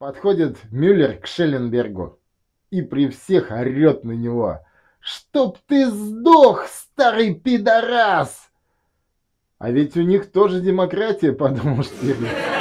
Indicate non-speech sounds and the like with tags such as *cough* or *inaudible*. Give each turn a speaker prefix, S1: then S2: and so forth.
S1: Подходит Мюллер к Шелленбергу и при всех орет на него. «Чтоб ты сдох, старый пидорас!» «А ведь у них тоже демократия», *laughs* — подумал Штирлиц.